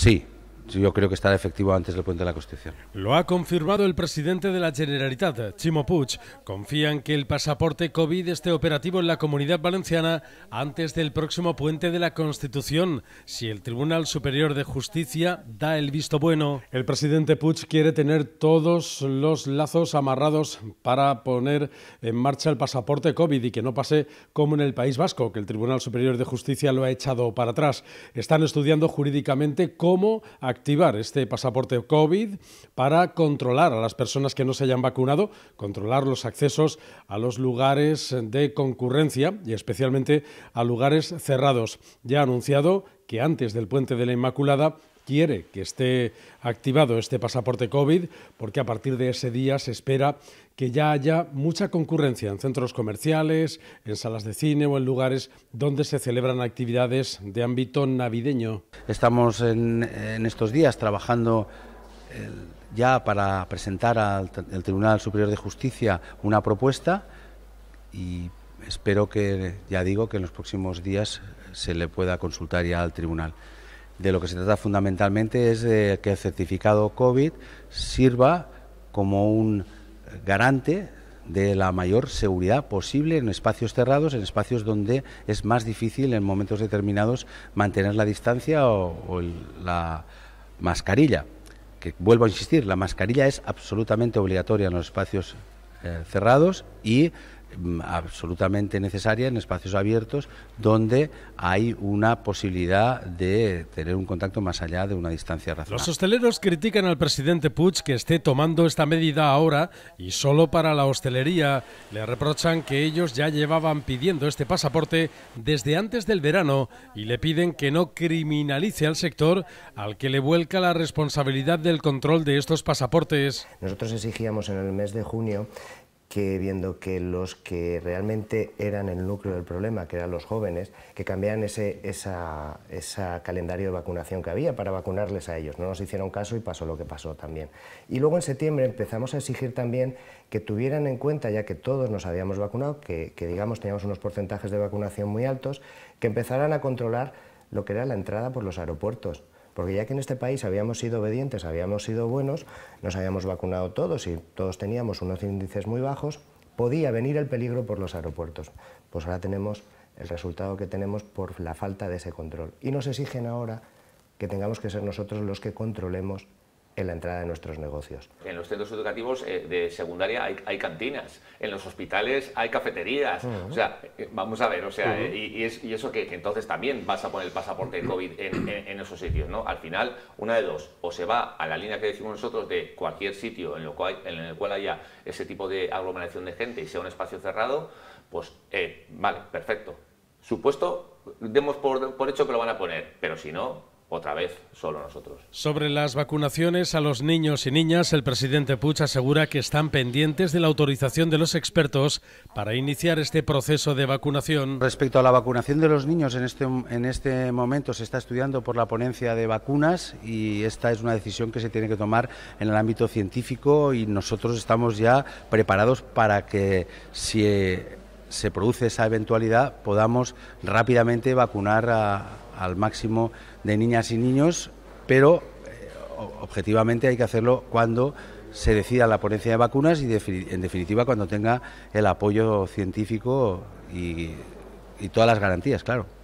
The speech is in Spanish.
Sí yo creo que estará efectivo antes del puente de la Constitución. Lo ha confirmado el presidente de la Generalitat, Chimo Puig. Confían que el pasaporte COVID esté operativo en la comunidad valenciana antes del próximo puente de la Constitución, si el Tribunal Superior de Justicia da el visto bueno. El presidente Puig quiere tener todos los lazos amarrados para poner en marcha el pasaporte COVID y que no pase como en el País Vasco, que el Tribunal Superior de Justicia lo ha echado para atrás. Están estudiando jurídicamente cómo activar este pasaporte COVID para controlar a las personas que no se hayan vacunado, controlar los accesos a los lugares de concurrencia y especialmente a lugares cerrados. Ya ha anunciado que antes del puente de la Inmaculada quiere que esté activado este pasaporte COVID, porque a partir de ese día se espera que ya haya mucha concurrencia en centros comerciales, en salas de cine o en lugares donde se celebran actividades de ámbito navideño. Estamos en, estos días trabajando ya para presentar al Tribunal Superior de Justicia una propuesta y espero que, ya digo, que en los próximos días se le pueda consultar ya al Tribunal. De lo que se trata fundamentalmente es de que el certificado COVID sirva como un garante de la mayor seguridad posible en espacios cerrados, en espacios donde es más difícil en momentos determinados mantener la distancia o, la mascarilla. Que vuelvo a insistir, la mascarilla es absolutamente obligatoria en los espacios eh, cerrados y Mm, absolutamente necesaria en espacios abiertos donde hay una posibilidad de tener un contacto más allá de una distancia razonable. Los hosteleros critican al presidente Puig que esté tomando esta medida ahora y solo para la hostelería. Le reprochan que ellos ya llevaban pidiendo este pasaporte desde antes del verano y le piden que no criminalice al sector al que le vuelca la responsabilidad del control de estos pasaportes. Nosotros exigíamos en el mes de junio que viendo que los que realmente eran el núcleo del problema, que eran los jóvenes, que cambiaran ese esa, calendario de vacunación que había para vacunarles a ellos. No nos hicieron caso y pasó lo que pasó también. Y luego en septiembre empezamos a exigir también que tuvieran en cuenta, ya que todos nos habíamos vacunado, que, que digamos teníamos unos porcentajes de vacunación muy altos, que empezaran a controlar lo que era la entrada por los aeropuertos. Porque ya que en este país habíamos sido obedientes, habíamos sido buenos, nos habíamos vacunado todos y todos teníamos unos índices muy bajos, podía venir el peligro por los aeropuertos. Pues ahora tenemos el resultado que tenemos por la falta de ese control. Y nos exigen ahora que tengamos que ser nosotros los que controlemos en la entrada de nuestros negocios. En los centros educativos eh, de secundaria hay, cantinas, en los hospitales hay cafeterías, o sea, eh, vamos a ver, o sea, eh, y, es, eso que, entonces también vas a poner el pasaporte COVID en, esos sitios, ¿no? Al final, una de dos, o se va a la línea que decimos nosotros de cualquier sitio en, lo cual, en el cual haya ese tipo de aglomeración de gente y sea un espacio cerrado, pues vale, perfecto. Supuesto, demos por hecho que lo van a poner, pero si no, otra vez solo nosotros. Sobre las vacunaciones a los niños y niñas, el presidente Puch asegura que están pendientes de la autorización de los expertos para iniciar este proceso de vacunación. Respecto a la vacunación de los niños, en este, en este momento se está estudiando por la ponencia de vacunas y esta es una decisión que se tiene que tomar en el ámbito científico y nosotros estamos ya preparados para que si eh, se produce esa eventualidad podamos rápidamente vacunar a al máximo de niñas y niños, pero eh, objetivamente hay que hacerlo cuando se decida la ponencia de vacunas y en definitiva cuando tenga el apoyo científico y, todas las garantías, claro.